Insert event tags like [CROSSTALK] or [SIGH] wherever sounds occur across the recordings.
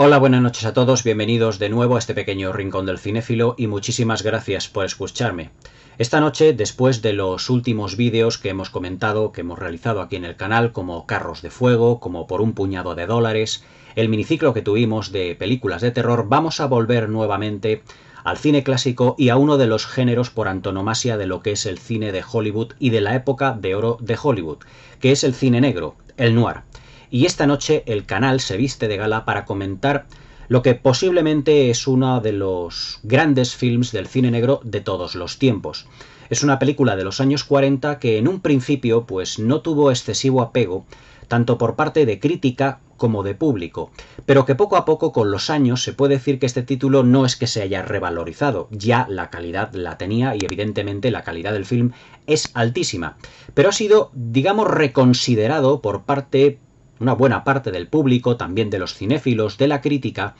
Hola, buenas noches a todos, bienvenidos de nuevo a este pequeño rincón del cinéfilo y muchísimas gracias por escucharme. Esta noche, después de los últimos vídeos que hemos comentado, que hemos realizado aquí en el canal, como Carros de Fuego, como Por un puñado de dólares, el miniciclo que tuvimos de películas de terror, vamos a volver nuevamente al cine clásico y a uno de los géneros por antonomasia de lo que es el cine de Hollywood y de la época de oro de Hollywood, que es el cine negro, el noir y esta noche el canal se viste de gala para comentar lo que posiblemente es uno de los grandes films del cine negro de todos los tiempos. Es una película de los años 40 que en un principio pues no tuvo excesivo apego tanto por parte de crítica como de público, pero que poco a poco con los años se puede decir que este título no es que se haya revalorizado, ya la calidad la tenía y evidentemente la calidad del film es altísima, pero ha sido, digamos, reconsiderado por parte una buena parte del público, también de los cinéfilos, de la crítica,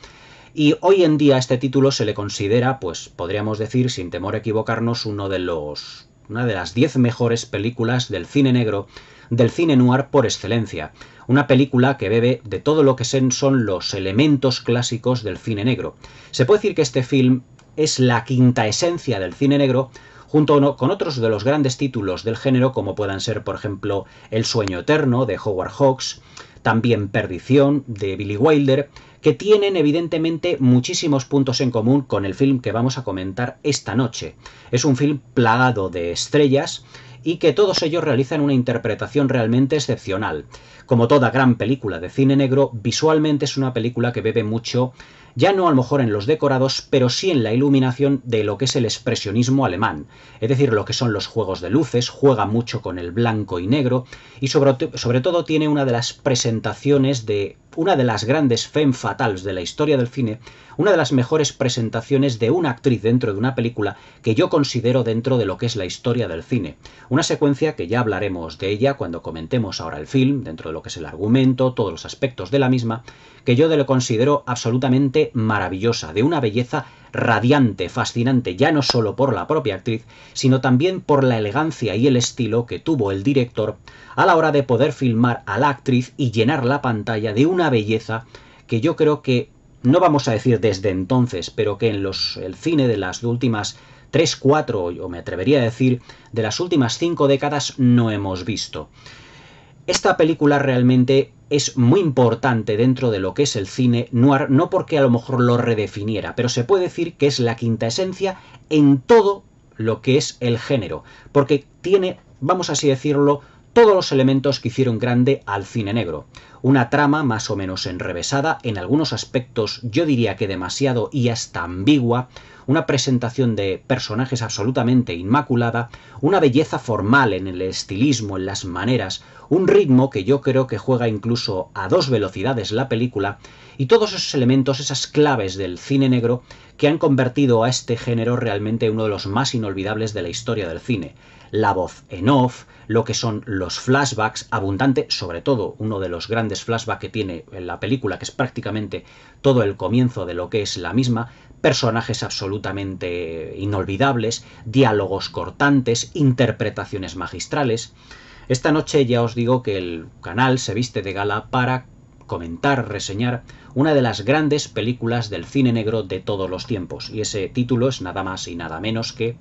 y hoy en día este título se le considera, pues podríamos decir, sin temor a equivocarnos, uno de los, una de las 10 mejores películas del cine negro, del cine noir por excelencia. Una película que bebe de todo lo que son los elementos clásicos del cine negro. Se puede decir que este film es la quinta esencia del cine negro, junto con otros de los grandes títulos del género, como puedan ser, por ejemplo, El sueño eterno de Howard Hawks, también Perdición de Billy Wilder, que tienen evidentemente muchísimos puntos en común con el film que vamos a comentar esta noche. Es un film plagado de estrellas y que todos ellos realizan una interpretación realmente excepcional. Como toda gran película de cine negro, visualmente es una película que bebe mucho ya no a lo mejor en los decorados, pero sí en la iluminación de lo que es el expresionismo alemán, es decir, lo que son los juegos de luces, juega mucho con el blanco y negro y sobre, sobre todo tiene una de las presentaciones de una de las grandes femme fatales de la historia del cine, una de las mejores presentaciones de una actriz dentro de una película que yo considero dentro de lo que es la historia del cine. Una secuencia que ya hablaremos de ella cuando comentemos ahora el film, dentro de lo que es el argumento, todos los aspectos de la misma, que yo le considero absolutamente maravillosa, de una belleza radiante, fascinante, ya no solo por la propia actriz, sino también por la elegancia y el estilo que tuvo el director a la hora de poder filmar a la actriz y llenar la pantalla de una belleza que yo creo que, no vamos a decir desde entonces, pero que en los, el cine de las últimas 3, 4, o me atrevería a decir, de las últimas 5 décadas no hemos visto. Esta película realmente es muy importante dentro de lo que es el cine noir, no porque a lo mejor lo redefiniera, pero se puede decir que es la quinta esencia en todo lo que es el género, porque tiene, vamos así decirlo, todos los elementos que hicieron grande al cine negro. Una trama más o menos enrevesada, en algunos aspectos yo diría que demasiado y hasta ambigua, una presentación de personajes absolutamente inmaculada, una belleza formal en el estilismo, en las maneras, un ritmo que yo creo que juega incluso a dos velocidades la película, y todos esos elementos, esas claves del cine negro, que han convertido a este género realmente uno de los más inolvidables de la historia del cine. La voz en off, lo que son los flashbacks, abundante, sobre todo uno de los grandes flashbacks que tiene la película, que es prácticamente todo el comienzo de lo que es la misma, personajes absolutamente inolvidables, diálogos cortantes, interpretaciones magistrales. Esta noche ya os digo que el canal se viste de gala para comentar, reseñar una de las grandes películas del cine negro de todos los tiempos, y ese título es nada más y nada menos que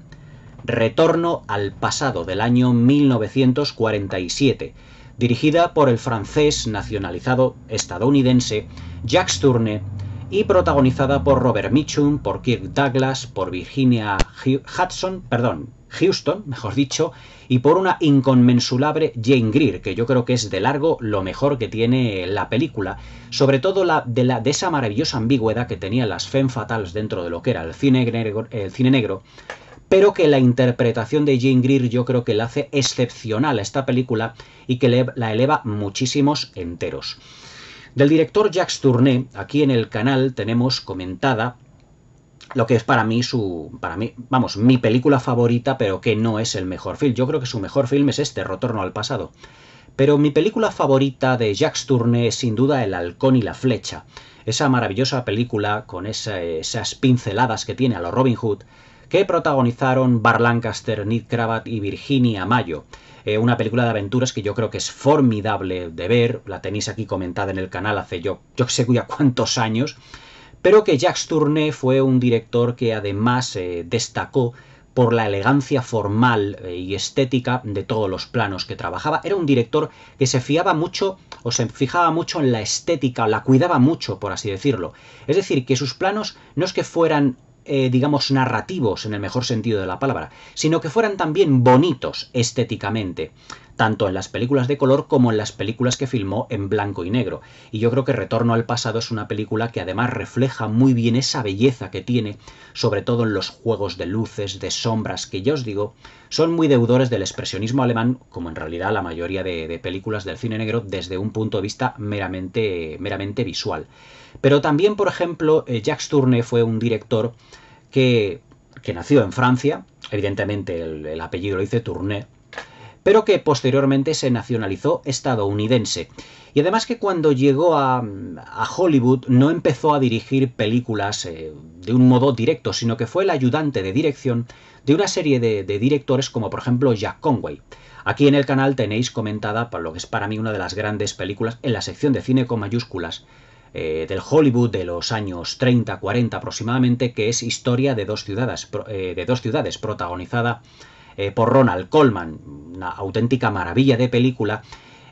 Retorno al pasado del año 1947, dirigida por el francés nacionalizado estadounidense Jacques Tourneur, y protagonizada por Robert Mitchum, por Kirk Douglas, por Virginia Hudson, perdón, Houston, mejor dicho, y por una inconmensurable Jane Greer, que yo creo que es de largo lo mejor que tiene la película, sobre todo de, la, de esa maravillosa ambigüedad que tenían las femme fatales dentro de lo que era el cine negro, pero que la interpretación de Jane Greer yo creo que la hace excepcional a esta película y que la eleva muchísimos enteros. Del director Jacques Tourné, aquí en el canal tenemos comentada lo que es para mí su para mí vamos mi película favorita pero que no es el mejor film yo creo que su mejor film es este Retorno al pasado pero mi película favorita de Jacques Tourné es sin duda El halcón y la flecha esa maravillosa película con esas pinceladas que tiene a los Robin Hood que protagonizaron Bar Lancaster, Nick Cravat y Virginia Mayo eh, una película de aventuras que yo creo que es formidable de ver, la tenéis aquí comentada en el canal hace yo, yo sé cuántos años, pero que Jacques Tourné fue un director que además eh, destacó por la elegancia formal eh, y estética de todos los planos que trabajaba. Era un director que se fiaba mucho o se fijaba mucho en la estética, la cuidaba mucho, por así decirlo. Es decir, que sus planos no es que fueran eh, digamos, narrativos en el mejor sentido de la palabra, sino que fueran también bonitos estéticamente, tanto en las películas de color como en las películas que filmó en blanco y negro. Y yo creo que Retorno al pasado es una película que además refleja muy bien esa belleza que tiene, sobre todo en los juegos de luces, de sombras, que ya os digo, son muy deudores del expresionismo alemán, como en realidad la mayoría de, de películas del cine negro, desde un punto de vista meramente, meramente visual. Pero también, por ejemplo, eh, Jacques Turner fue un director que, nació en Francia, evidentemente el, apellido lo dice Tournay, pero que posteriormente se nacionalizó estadounidense. Y además que cuando llegó a, Hollywood no empezó a dirigir películas eh, de un modo directo, sino que fue el ayudante de dirección de una serie de, directores como por ejemplo Jack Conway. Aquí en el canal tenéis comentada por lo que es para mí una de las grandes películas en la sección de cine con mayúsculas eh, del Hollywood de los años 30, 40 aproximadamente, que es Historia de dos ciudades, eh, de dos ciudades protagonizada eh, por Ronald Coleman, una auténtica maravilla de película,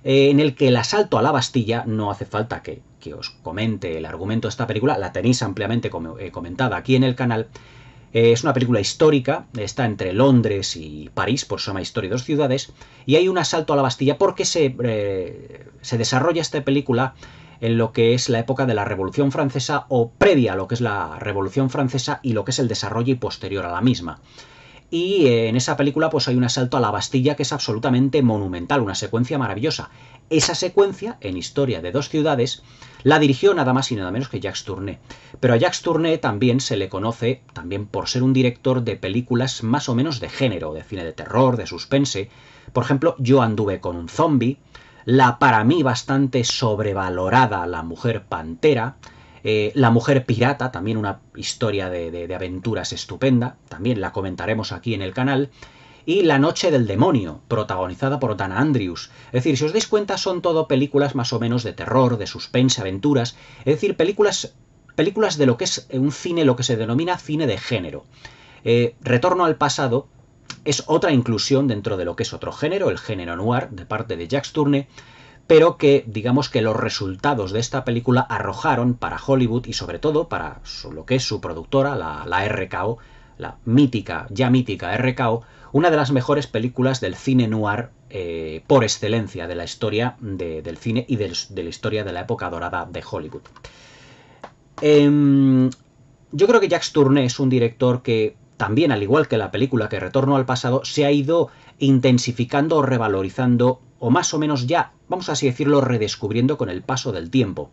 en el que el asalto a la Bastilla, no hace falta que, que os comente el argumento de esta película, la tenéis ampliamente comentada aquí en el canal, es una película histórica, está entre Londres y París, por suma Historia de dos ciudades, y hay un asalto a la Bastilla porque se, se desarrolla esta película en lo que es la época de la Revolución Francesa o previa a lo que es la Revolución Francesa y lo que es el desarrollo y posterior a la misma. Y eh, en esa película pues hay un asalto a la Bastilla que es absolutamente monumental, una secuencia maravillosa. Esa secuencia, en Historia de dos ciudades, la dirigió nada más y nada menos que Jacques Tourné. Pero a Jacques Tourné también se le conoce también por ser un director de películas más o menos de género, de cine de terror, de suspense. Por ejemplo, Yo anduve con un zombie, la para mí bastante sobrevalorada La Mujer Pantera, eh, La Mujer Pirata, también una historia de, aventuras estupenda, también la comentaremos aquí en el canal, y La Noche del Demonio, protagonizada por Dana Andrews. Es decir, si os dais cuenta, son todo películas más o menos de terror, de suspense, aventuras, es decir, películas, películas de lo que es un cine, lo que se denomina cine de género. Eh, retorno al pasado es otra inclusión dentro de lo que es otro género, el género noir, de parte de Jacques Tourne, pero que digamos que los resultados de esta película arrojaron para Hollywood y sobre todo para lo que es su productora, la, la RKO, la mítica, ya mítica RKO, una de las mejores películas del cine noir eh, por excelencia de la historia del cine y de, la historia de la época dorada de Hollywood. Em, yo creo que Jacques Turner es un director que también, al igual que la película que Retorno al pasado, se ha ido intensificando o revalorizando, o más o menos ya, vamos así decirlo, redescubriendo con el paso del tiempo.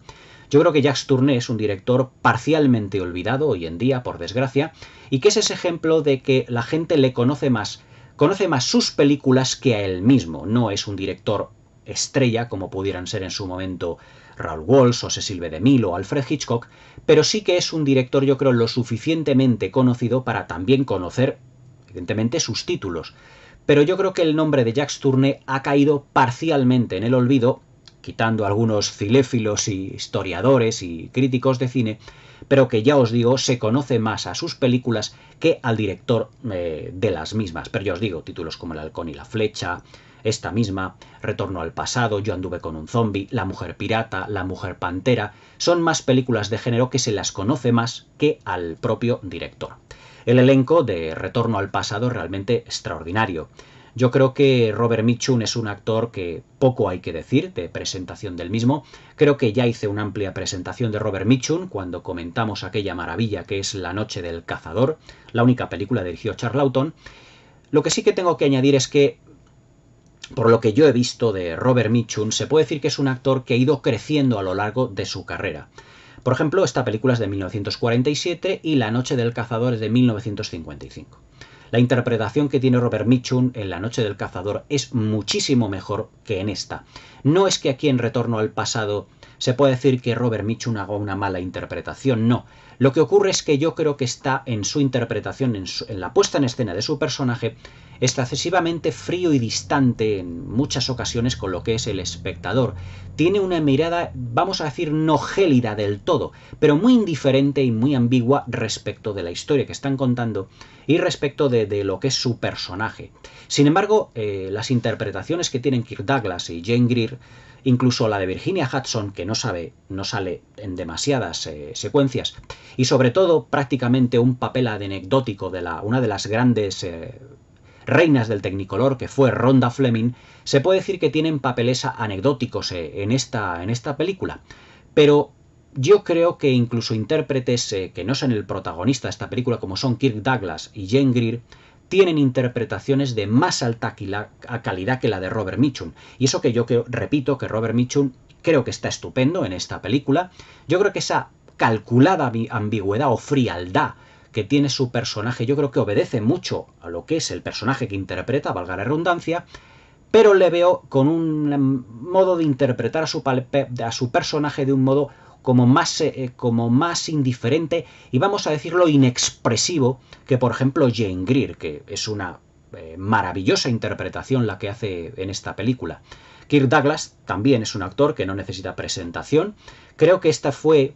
Yo creo que Jacques Tourné es un director parcialmente olvidado hoy en día, por desgracia, y que es ese ejemplo de que la gente le conoce más, conoce más sus películas que a él mismo. No es un director estrella como pudieran ser en su momento Raoul Walsh, o Cecil de DeMille o Alfred Hitchcock, pero sí que es un director yo creo lo suficientemente conocido para también conocer, evidentemente, sus títulos. Pero yo creo que el nombre de Jacques Turner ha caído parcialmente en el olvido, quitando algunos filéfilos y historiadores y críticos de cine, pero que ya os digo, se conoce más a sus películas que al director eh, de las mismas. Pero ya os digo, títulos como El halcón y la flecha, esta misma, Retorno al pasado, Yo anduve con un zombie, La mujer pirata, La mujer pantera, son más películas de género que se las conoce más que al propio director. El elenco de Retorno al pasado es realmente extraordinario. Yo creo que Robert Mitchum es un actor que poco hay que decir de presentación del mismo. Creo que ya hice una amplia presentación de Robert Mitchum cuando comentamos aquella maravilla que es La Noche del Cazador, la única película dirigió charlton Lo que sí que tengo que añadir es que por lo que yo he visto de Robert Mitchum, se puede decir que es un actor que ha ido creciendo a lo largo de su carrera. Por ejemplo, esta película es de 1947 y La Noche del Cazador es de 1955. La interpretación que tiene Robert Mitchum en La Noche del Cazador es muchísimo mejor que en esta. No es que aquí en Retorno al Pasado se pueda decir que Robert Mitchum haga una mala interpretación, no. Lo que ocurre es que yo creo que está en su interpretación, en, en la puesta en escena de su personaje, Está excesivamente frío y distante en muchas ocasiones con lo que es el espectador. Tiene una mirada, vamos a decir, no gélida del todo, pero muy indiferente y muy ambigua respecto de la historia que están contando y respecto de, lo que es su personaje. Sin embargo, eh, las interpretaciones que tienen Kirk Douglas y Jane Greer incluso la de Virginia Hudson, que no, sabe, no sale en demasiadas eh, secuencias, y sobre todo prácticamente un papel anecdótico de la, una de las grandes eh, reinas del Tecnicolor, que fue Ronda Fleming, se puede decir que tienen papeles anecdóticos eh, en esta, en esta película. Pero yo creo que incluso intérpretes eh, que no son el protagonista de esta película, como son Kirk Douglas y Jane Greer, tienen interpretaciones de más alta calidad que la de Robert Mitchum. Y eso que yo repito que Robert Mitchum creo que está estupendo en esta película. Yo creo que esa calculada ambigüedad o frialdad que tiene su personaje, yo creo que obedece mucho a lo que es el personaje que interpreta, valga la redundancia, pero le veo con un modo de interpretar a su, a su personaje de un modo como más, eh, eh, como más indiferente y vamos a decirlo inexpresivo que por ejemplo Jane Greer, que es una eh, maravillosa interpretación la que hace en esta película. Kirk Douglas también es un actor que no necesita presentación. Creo que este fue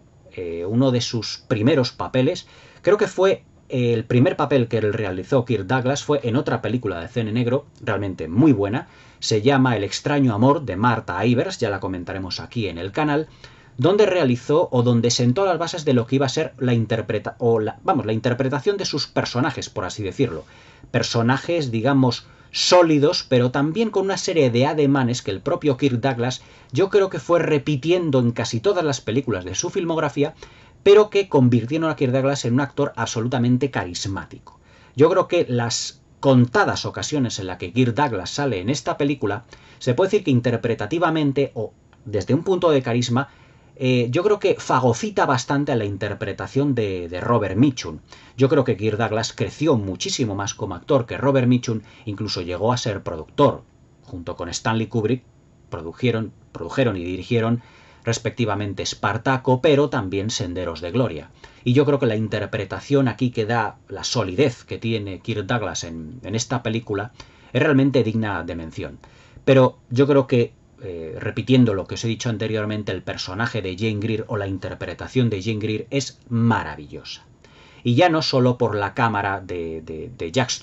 uno de sus primeros papeles Creo que fue el primer papel que realizó Kirk Douglas fue en otra película de cine negro, realmente muy buena, se llama El extraño amor de Marta Ivers, ya la comentaremos aquí en el canal, donde realizó o donde sentó las bases de lo que iba a ser la interpreta o vamos, la interpretación de sus personajes, por así decirlo. Personajes, digamos, sólidos, pero también con una serie de ademanes que el propio Kirk Douglas yo creo que fue repitiendo en casi todas las películas de su filmografía, pero que convirtieron a Kirk Douglas en un actor absolutamente carismático. Yo creo que las contadas ocasiones en las que Kirk Douglas sale en esta película, se puede decir que interpretativamente o desde un punto de carisma, eh, yo creo que fagocita bastante a la interpretación de, Robert Mitchum. Yo creo que Kirk Douglas creció muchísimo más como actor que Robert Mitchum, incluso llegó a ser productor. Junto con Stanley Kubrick produjeron y dirigieron respectivamente Espartaco, pero también Senderos de Gloria. Y yo creo que la interpretación aquí que da la solidez que tiene Kirk Douglas en, esta película es realmente digna de mención. Pero yo creo que, eh, repitiendo lo que os he dicho anteriormente, el personaje de Jane Greer o la interpretación de Jane Greer es maravillosa y ya no solo por la cámara de, de, de Jacques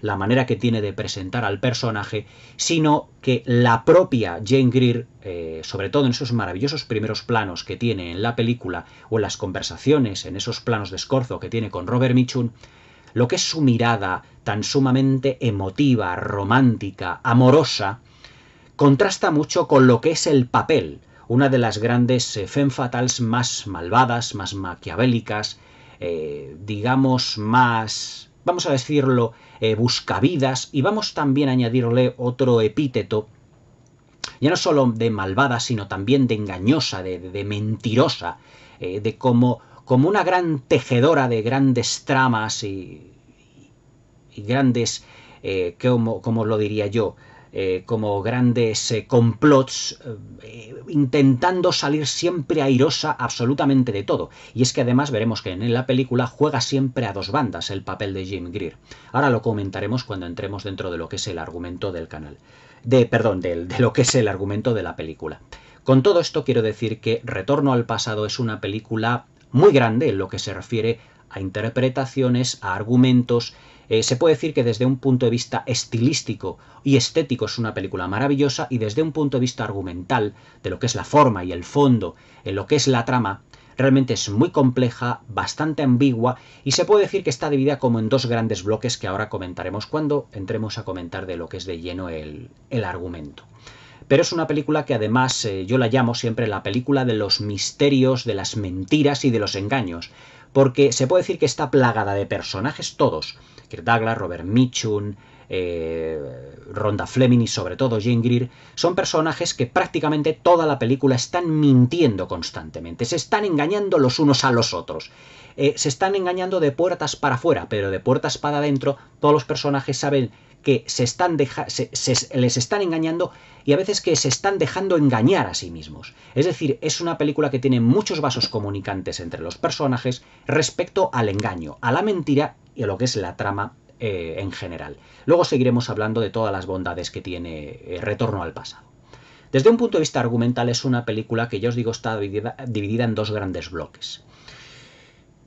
la manera que tiene de presentar al personaje, sino que la propia Jane Greer, eh, sobre todo en esos maravillosos primeros planos que tiene en la película o en las conversaciones, en esos planos de escorzo que tiene con Robert Mitchum, lo que es su mirada tan sumamente emotiva, romántica, amorosa, contrasta mucho con lo que es el papel, una de las grandes eh, femme fatales más malvadas, más maquiavélicas, eh, digamos, más, vamos a decirlo, eh, buscavidas, y vamos también a añadirle otro epíteto, ya no solo de malvada, sino también de engañosa, de, mentirosa, eh, de como, como una gran tejedora de grandes tramas y, grandes, como, como lo diría yo, eh, como grandes eh, complots, eh, intentando salir siempre airosa absolutamente de todo. Y es que además veremos que en la película juega siempre a dos bandas el papel de Jim Greer. Ahora lo comentaremos cuando entremos dentro de lo que es el argumento del canal. De, perdón, de lo que es el argumento de la película. Con todo esto quiero decir que Retorno al pasado es una película muy grande en lo que se refiere a interpretaciones, a argumentos eh, se puede decir que desde un punto de vista estilístico y estético es una película maravillosa y desde un punto de vista argumental, de lo que es la forma y el fondo, en lo que es la trama, realmente es muy compleja, bastante ambigua y se puede decir que está dividida como en dos grandes bloques que ahora comentaremos cuando entremos a comentar de lo que es de lleno el, argumento. Pero es una película que además eh, yo la llamo siempre la película de los misterios, de las mentiras y de los engaños, porque se puede decir que está plagada de personajes todos, Kirk Douglas, Robert Mitchum, eh, Ronda Fleming y sobre todo Jane Greer, son personajes que prácticamente toda la película están mintiendo constantemente, se están engañando los unos a los otros. Eh, se están engañando de puertas para afuera, pero de puertas para adentro todos los personajes saben que se están se, les están engañando y a veces que se están dejando engañar a sí mismos. Es decir, es una película que tiene muchos vasos comunicantes entre los personajes respecto al engaño, a la mentira y a lo que es la trama eh, en general. Luego seguiremos hablando de todas las bondades que tiene eh, Retorno al pasado. Desde un punto de vista argumental es una película que ya os digo está dividida, en dos grandes bloques.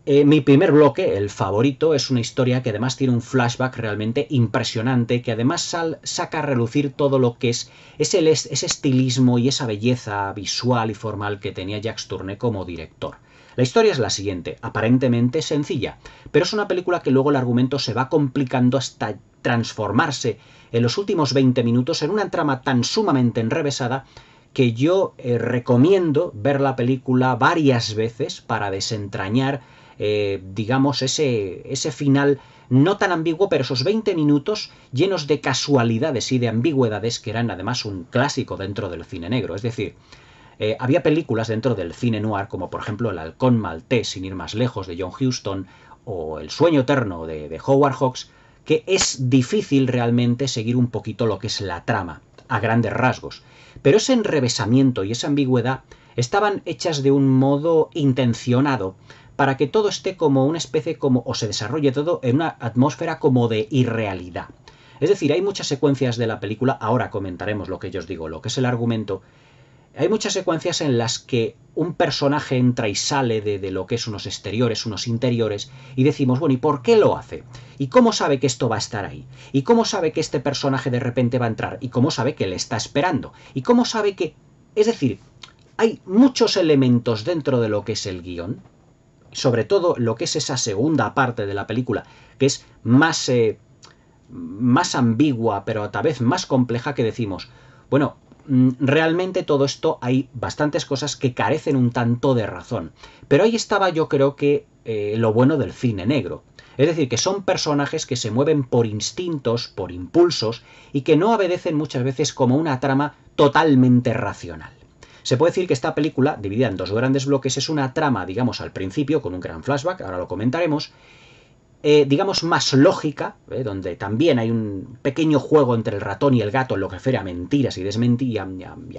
Eh, mi primer bloque, el favorito, es una historia que además tiene un flashback realmente impresionante, que además saca a relucir todo lo que es ese, estilismo y esa belleza visual y formal que tenía Jacques Tourné como director. La historia es la siguiente, aparentemente sencilla, pero es una película que luego el argumento se va complicando hasta transformarse en los últimos 20 minutos en una trama tan sumamente enrevesada que yo eh, recomiendo ver la película varias veces para desentrañar, eh, digamos, ese, ese final no tan ambiguo, pero esos 20 minutos llenos de casualidades y de ambigüedades que eran además un clásico dentro del cine negro. Es decir, eh, había películas dentro del cine noir, como por ejemplo El halcón maltés, sin ir más lejos, de John Huston, o El sueño eterno de, Howard Hawks, que es difícil realmente seguir un poquito lo que es la trama, a grandes rasgos. Pero ese enrevesamiento y esa ambigüedad estaban hechas de un modo intencionado para que todo esté como una especie como o se desarrolle todo en una atmósfera como de irrealidad. Es decir, hay muchas secuencias de la película, ahora comentaremos lo que yo os digo, lo que es el argumento, hay muchas secuencias en las que un personaje entra y sale de, lo que es unos exteriores, unos interiores, y decimos, bueno, ¿y por qué lo hace? ¿Y cómo sabe que esto va a estar ahí? ¿Y cómo sabe que este personaje de repente va a entrar? ¿Y cómo sabe que le está esperando? ¿Y cómo sabe que... Es decir, hay muchos elementos dentro de lo que es el guión, sobre todo lo que es esa segunda parte de la película, que es más, eh, más ambigua, pero a la vez más compleja que decimos, bueno, Mm, realmente todo esto hay bastantes cosas que carecen un tanto de razón. Pero ahí estaba yo creo que eh, lo bueno del cine negro. Es decir, que son personajes que se mueven por instintos, por impulsos, y que no obedecen muchas veces como una trama totalmente racional. Se puede decir que esta película, dividida en dos grandes bloques, es una trama, digamos, al principio, con un gran flashback, ahora lo comentaremos, eh, digamos, más lógica, ¿eh? donde también hay un pequeño juego entre el ratón y el gato en lo que refiere a mentiras y desmentías,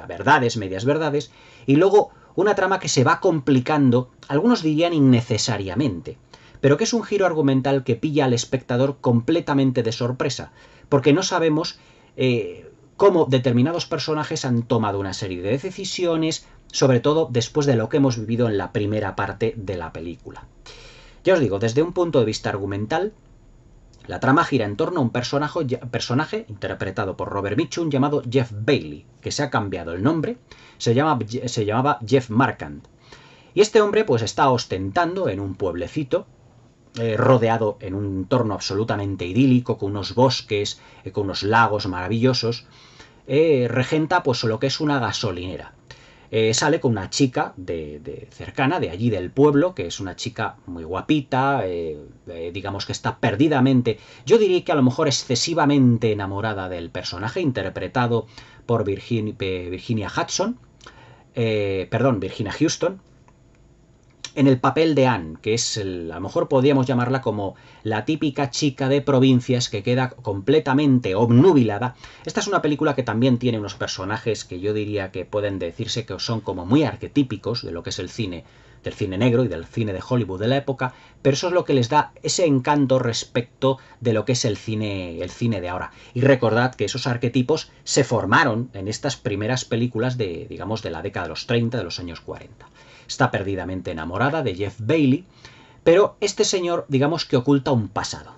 a verdades, medias verdades, y luego una trama que se va complicando, algunos dirían innecesariamente, pero que es un giro argumental que pilla al espectador completamente de sorpresa, porque no sabemos eh, cómo determinados personajes han tomado una serie de decisiones, sobre todo después de lo que hemos vivido en la primera parte de la película. Ya os digo, desde un punto de vista argumental, la trama gira en torno a un personaje, interpretado por Robert Mitchum llamado Jeff Bailey, que se ha cambiado el nombre, se, llamaba Jeff Markant. Y este hombre pues está ostentando en un pueblecito, eh, rodeado en un entorno absolutamente idílico, con unos bosques, eh, con unos lagos maravillosos, eh, regenta pues lo que es una gasolinera. Eh, sale con una chica de, cercana, de allí del pueblo, que es una chica muy guapita, eh, eh, digamos que está perdidamente, yo diría que a lo mejor excesivamente enamorada del personaje interpretado por Virginia, Virginia Hudson, perdón, Virginia Houston, en el papel de Anne, que es, a lo mejor podríamos llamarla como la típica chica de provincias que queda completamente obnubilada. Esta es una película que también tiene unos personajes que yo diría que pueden decirse que son como muy arquetípicos de lo que es el cine del cine negro y del cine de Hollywood de la época, pero eso es lo que les da ese encanto respecto de lo que es el cine, el cine de ahora. Y recordad que esos arquetipos se formaron en estas primeras películas de, digamos, de la década de los 30, de los años 40 está perdidamente enamorada de Jeff Bailey, pero este señor digamos que oculta un pasado.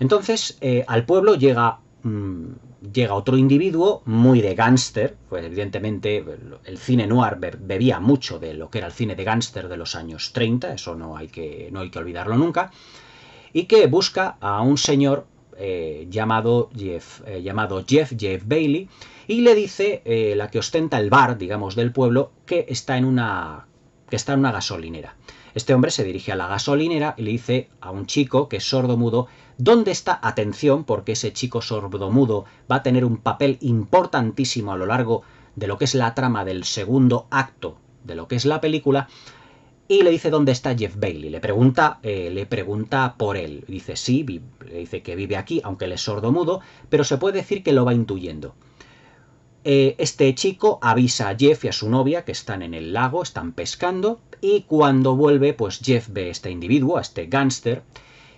Entonces eh, al pueblo llega, mm, llega otro individuo muy de gángster, pues evidentemente el cine noir bebía mucho de lo que era el cine de gángster de los años 30, eso no hay que, no hay que olvidarlo nunca, y que busca a un señor eh, llamado, Jeff, eh, llamado Jeff, Jeff Bailey, y le dice la que ostenta el bar, digamos, del pueblo, que está en una que está en una gasolinera. Este hombre se dirige a la gasolinera y le dice a un chico que es sordomudo dónde está atención, porque ese chico sordomudo va a tener un papel importantísimo a lo largo de lo que es la trama del segundo acto de lo que es la película. Y le dice dónde está Jeff Bailey. Le pregunta, eh, le pregunta por él. Dice sí, le dice que vive aquí, aunque él es sordomudo, pero se puede decir que lo va intuyendo. Eh, este chico avisa a Jeff y a su novia que están en el lago, están pescando, y cuando vuelve, pues Jeff ve a este individuo, a este gángster,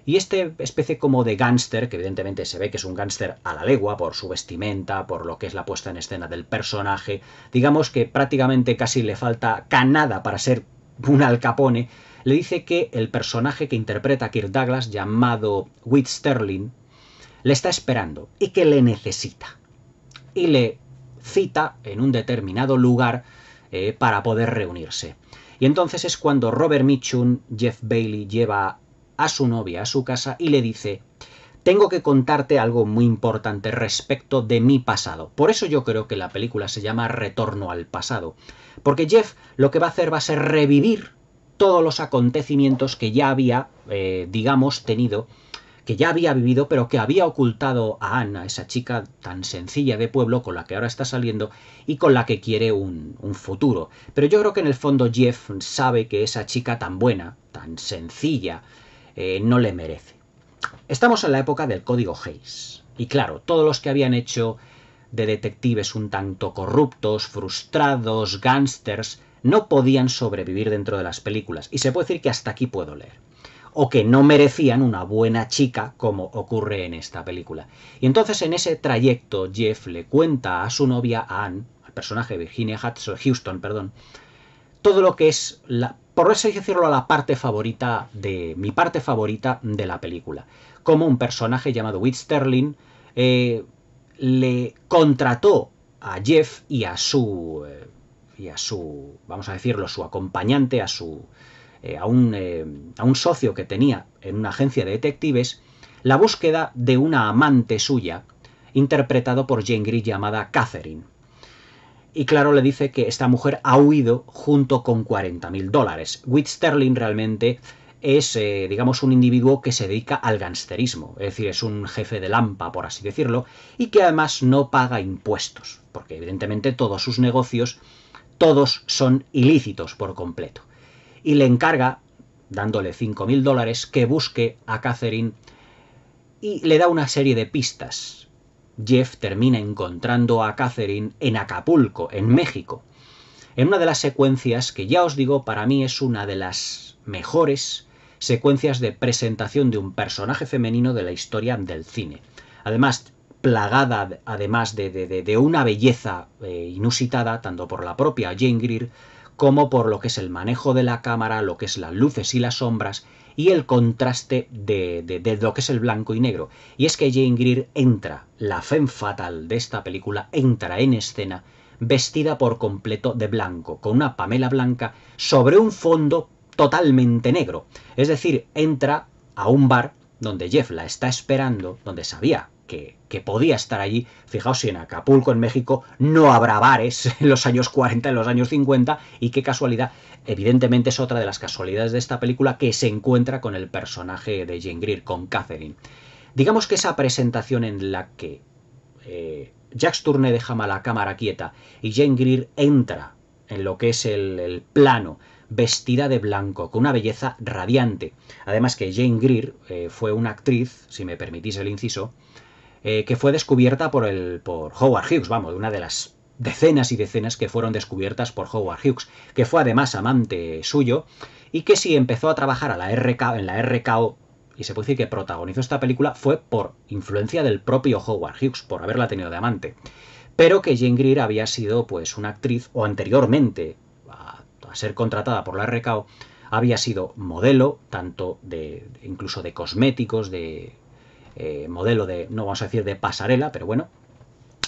y este especie como de gángster, que evidentemente se ve que es un gángster a la legua por su vestimenta, por lo que es la puesta en escena del personaje, digamos que prácticamente casi le falta canada para ser un alcapone, le dice que el personaje que interpreta a Kirk Douglas, llamado Whit Sterling, le está esperando y que le necesita. Y le cita en un determinado lugar eh, para poder reunirse. Y entonces es cuando Robert Mitchum, Jeff Bailey, lleva a su novia a su casa y le dice, tengo que contarte algo muy importante respecto de mi pasado. Por eso yo creo que la película se llama Retorno al pasado. Porque Jeff lo que va a hacer va a ser revivir todos los acontecimientos que ya había, eh, digamos, tenido que ya había vivido, pero que había ocultado a Ana, esa chica tan sencilla de pueblo con la que ahora está saliendo y con la que quiere un, futuro. Pero yo creo que en el fondo Jeff sabe que esa chica tan buena, tan sencilla, eh, no le merece. Estamos en la época del código Hayes. Y claro, todos los que habían hecho de detectives un tanto corruptos, frustrados, gángsters, no podían sobrevivir dentro de las películas. Y se puede decir que hasta aquí puedo leer o que no merecían una buena chica como ocurre en esta película. Y entonces en ese trayecto Jeff le cuenta a su novia, a Anne, al personaje Virginia Hudson, Houston, perdón, todo lo que es, la, por así decirlo, la parte favorita de mi parte favorita de la película. Como un personaje llamado Whit Sterling eh, le contrató a Jeff y a su... Eh, y a su, vamos a decirlo, su acompañante, a su, eh, eh, a, un, socio que tenía en una agencia de detectives la búsqueda de una amante suya, interpretado por Jane Grey llamada Catherine. Y claro, le dice que esta mujer ha huido junto con 40.000 dólares. Whit Sterling realmente es, eh, digamos, un individuo que se dedica al gangsterismo es decir, es un jefe de lampa, por así decirlo, y que además no paga impuestos, porque evidentemente todos sus negocios, todos son ilícitos por completo y le encarga, dándole 5.000 dólares, que busque a Catherine y le da una serie de pistas. Jeff termina encontrando a Catherine en Acapulco, en México, en una de las secuencias que ya os digo para mí es una de las mejores secuencias de presentación de un personaje femenino de la historia del cine. Además, plagada además de, de, de una belleza eh, inusitada, tanto por la propia Jane Greer como por lo que es el manejo de la cámara, lo que es las luces y las sombras y el contraste de, lo que es el blanco y negro. Y es que Jane Greer entra, la femme fatal de esta película, entra en escena vestida por completo de blanco, con una pamela blanca sobre un fondo totalmente negro. Es decir, entra a un bar donde Jeff la está esperando, donde sabía que, podía estar allí. Fijaos si en Acapulco, en México, no habrá bares [LAUGHS] en los años 40, en los años 50, y qué casualidad. Evidentemente es otra de las casualidades de esta película que se encuentra con el personaje de Jane Greer, con Catherine. Digamos que esa presentación en la que eh, Jacques deja la cámara quieta y Jane Greer entra en lo que es el, plano vestida de blanco, con una belleza radiante. Además que Jane Greer eh, fue una actriz, si me permitís el inciso, eh, que fue descubierta por, el, por Howard Hughes, vamos, una de las decenas y decenas que fueron descubiertas por Howard Hughes, que fue además amante suyo y que si empezó a trabajar a la en la RKO y se puede decir que protagonizó esta película fue por influencia del propio Howard Hughes, por haberla tenido de amante. Pero que Jane Greer había sido pues una actriz, o anteriormente a, a ser contratada por la RKO, había sido modelo, tanto de incluso de cosméticos, de, eh, modelo de, no vamos a decir de pasarela, pero bueno,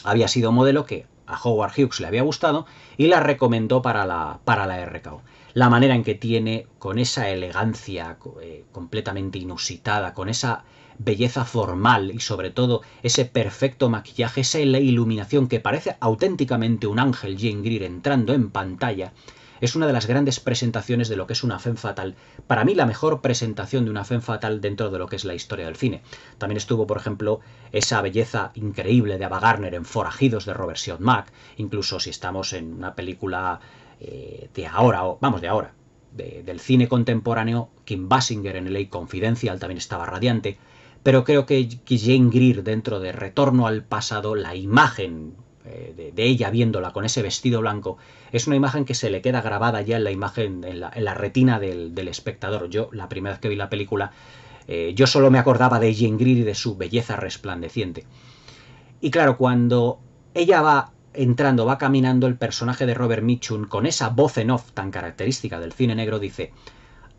había sido modelo que a Howard Hughes le había gustado y la recomendó para la, para la RKO. La manera en que tiene, con esa elegancia eh, completamente inusitada, con esa belleza formal y sobre todo ese perfecto maquillaje, esa iluminación que parece auténticamente un ángel Jane Greer entrando en pantalla, es una de las grandes presentaciones de lo que es una femme fatal. Para mí, la mejor presentación de una femme fatal dentro de lo que es la historia del cine. También estuvo, por ejemplo, esa belleza increíble de Ava Garner en Forajidos de Robert Sean incluso si estamos en una película eh, de ahora, o vamos, de ahora, del cine contemporáneo, Kim Basinger en ley Confidencial también estaba radiante, pero creo que, que Jane Greer dentro de Retorno al pasado, la imagen eh, de, ella viéndola con ese vestido blanco, es una imagen que se le queda grabada ya en la imagen, en la, retina del, espectador. Yo, la primera vez que vi la película, eh, yo solo me acordaba de Jane Greer y de su belleza resplandeciente. Y claro, cuando ella va entrando, va caminando, el personaje de Robert Mitchum, con esa voz en off tan característica del cine negro, dice: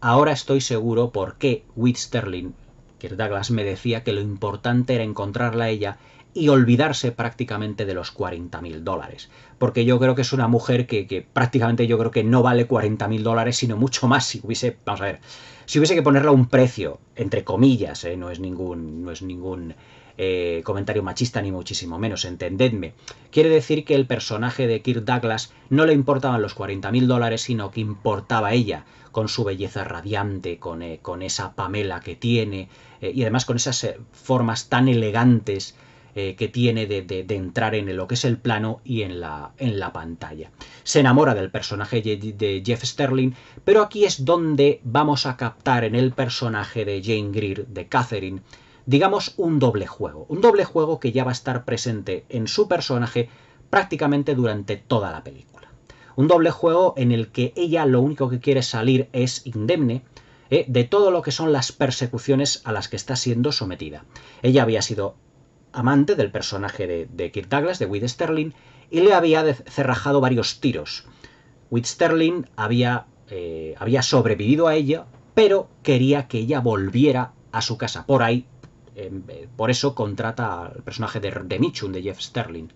Ahora estoy seguro por qué Whit Sterling, que Douglas me decía que lo importante era encontrarla a ella y olvidarse prácticamente de los 40 mil dólares. Porque yo creo que es una mujer que, prácticamente yo creo que no vale 40 mil dólares, sino mucho más si hubiese, vamos a ver, si hubiese que ponerle un precio, entre comillas, ¿eh? no es ningún, no es ningún eh, comentario machista ni muchísimo menos, entendedme. Quiere decir que el personaje de Kirk Douglas no le importaban los 40 mil dólares, sino que importaba ella, con su belleza radiante, con, eh, con esa Pamela que tiene, y además con esas formas tan elegantes, eh, que tiene de, entrar en lo que es el plano y en la, en la pantalla. Se enamora del personaje de Jeff Sterling, pero aquí es donde vamos a captar en el personaje de Jane Greer, de Catherine, digamos un doble juego, un doble juego que ya va a estar presente en su personaje prácticamente durante toda la película. Un doble juego en el que ella lo único que quiere salir es indemne, eh, de todo lo que son las persecuciones a las que está siendo sometida. Ella había sido amante del personaje de, de Kirk Douglas, de Whit Sterling, y le había cerrajado varios tiros. Whit Sterling había, eh, había sobrevivido a ella, pero quería que ella volviera a su casa. Por ahí, em, eh, por eso contrata al personaje de, de Mitchum, de Jeff Sterling.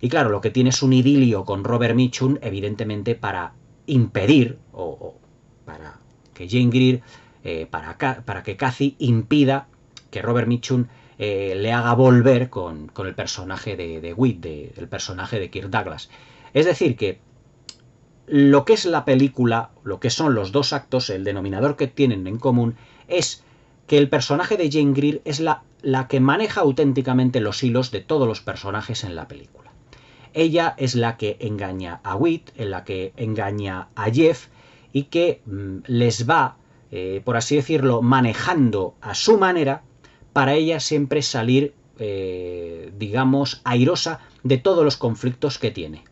Y claro, lo que tiene es un idilio con Robert Mitchum, evidentemente para impedir, o, para que Jane Greer, eh, para, para que Cathy impida que Robert Mitchum eh, le haga volver con, el personaje de, de Witt, el personaje de Kirk Douglas. Es decir, que lo que es la película, lo que son los dos actos, el denominador que tienen en común, es que el personaje de Jane Greer es la, la que maneja auténticamente los hilos de todos los personajes en la película. Ella es la que engaña a Witt, en la que engaña a Jeff y que mm, les va, eh, por así decirlo, manejando a su manera para ella siempre salir, eh, digamos, airosa de todos los conflictos que tiene.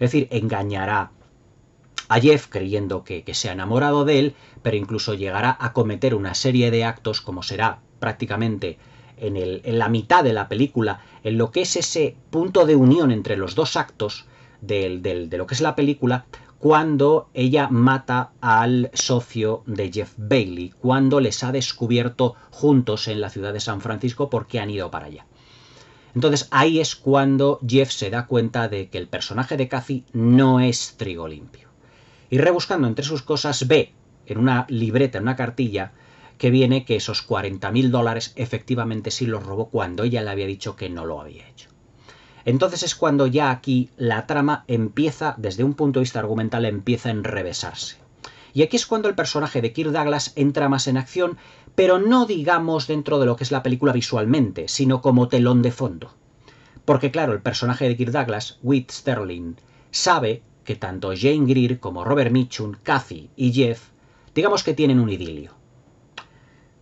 Es decir, engañará a Jeff creyendo que, se ha enamorado de él, pero incluso llegará a cometer una serie de actos como será prácticamente en, la mitad de la película, en lo que es ese punto de unión entre los dos actos del, de lo que es la película, cuando ella mata al socio de Jeff Bailey, cuando les ha descubierto juntos en la ciudad de San Francisco por qué han ido para allá. Entonces ahí es cuando Jeff se da cuenta de que el personaje de Cathy no es trigo limpio. Y rebuscando entre sus cosas ve en una libreta, en una cartilla, que viene que esos 40.000 mil dólares efectivamente sí los robó cuando ella le había dicho que no lo había hecho. Entonces es cuando ya aquí la trama empieza, desde un punto de vista argumental, empieza a enrevesarse. Y aquí es cuando el personaje de Kirk Douglas entra más en acción, pero no digamos dentro de lo que es la película visualmente, sino como telón de fondo. Porque claro, el personaje de Kirk Douglas, Whit Sterling, sabe que tanto Jane Greer como Robert Mitchum, Kathy y Jeff, digamos que tienen un idilio.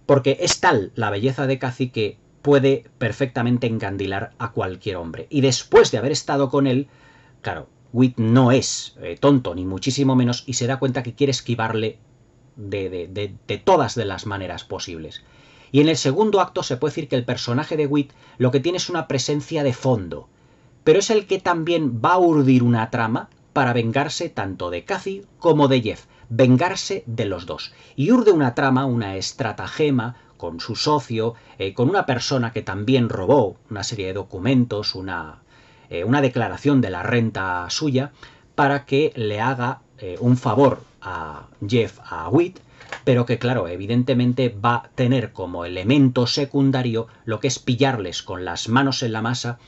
Porque es tal la belleza de Kathy que puede perfectamente encandilar a cualquier hombre. Y después de haber estado con él, claro, Witt no es eh, tonto, ni muchísimo menos, y se da cuenta que quiere esquivarle de, todas de las maneras posibles. Y en el segundo acto se puede decir que el personaje de Witt lo que tiene es una presencia de fondo, pero es el que también va a urdir una trama para vengarse tanto de Cathy como de Jeff, vengarse de los dos. Y urde una trama, una estratagema, con su socio, eh, con una persona que también robó una serie de documentos, una, eh, una declaración de la renta suya, para que le haga eh, un favor a Jeff, a Witt, pero que claro, evidentemente va a tener como elemento secundario lo que es pillarles con las manos en la masa